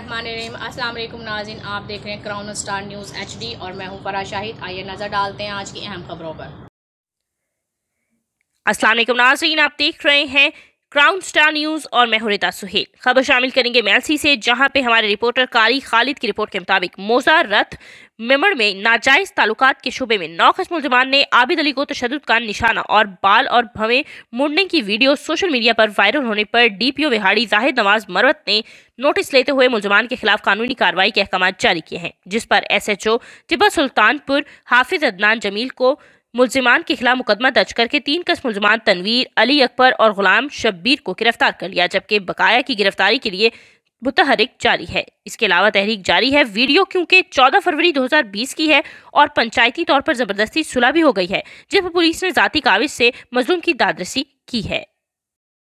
बिस्मिल्लाम अस्सलाम नाजिन आप देख रहे हैं क्राउन स्टार न्यूज़ एचडी और मैं हूं परा शाहिद आइए नज़र डालते हैं आज की अहम खबरों पर अस्सलाम नाजीन आप देख रहे हैं क्राउन स्टार न्यूज और मैं हरिता सुहेल खबर शामिल करेंगे मेलसी से जहां पे हमारे रिपोर्टर कारी खालिद की रिपोर्ट के मुताबिक मोजा रथ मेमड़ में नाजायज तालुकात के शुबे में नौखस मुलजमान ने आबिद अली को तशद का निशाना और बाल और भवे मुड़ने की वीडियो सोशल मीडिया पर वायरल होने पर डीपीओ बिहाड़ी जाहिद नवाज मरवत ने नोटिस लेते हुए मुलजमान के खिलाफ कानूनी कार्रवाई के अहकाम जारी किए हैं जिस पर एस ओ टिब्बा सुल्तानपुर हाफिज अदनान जमील को मुलजिमान के खिलाफ मुकदमा दर्ज करके तीन कस मुलजमान तनवीर अली अकबर और गुलाम शब्बीर को गिरफ्तार कर लिया जबकि बकाया की गिरफ्तारी के लिए मुतहरिक जारी है इसके अलावा तहरीक जारी है वीडियो क्योंकि 14 फरवरी 2020 की है और पंचायती तौर पर ज़बरदस्ती सुलह भी हो गई है जिस पुलिस ने ज़ाती काविज से मजलूम की दादरसी की है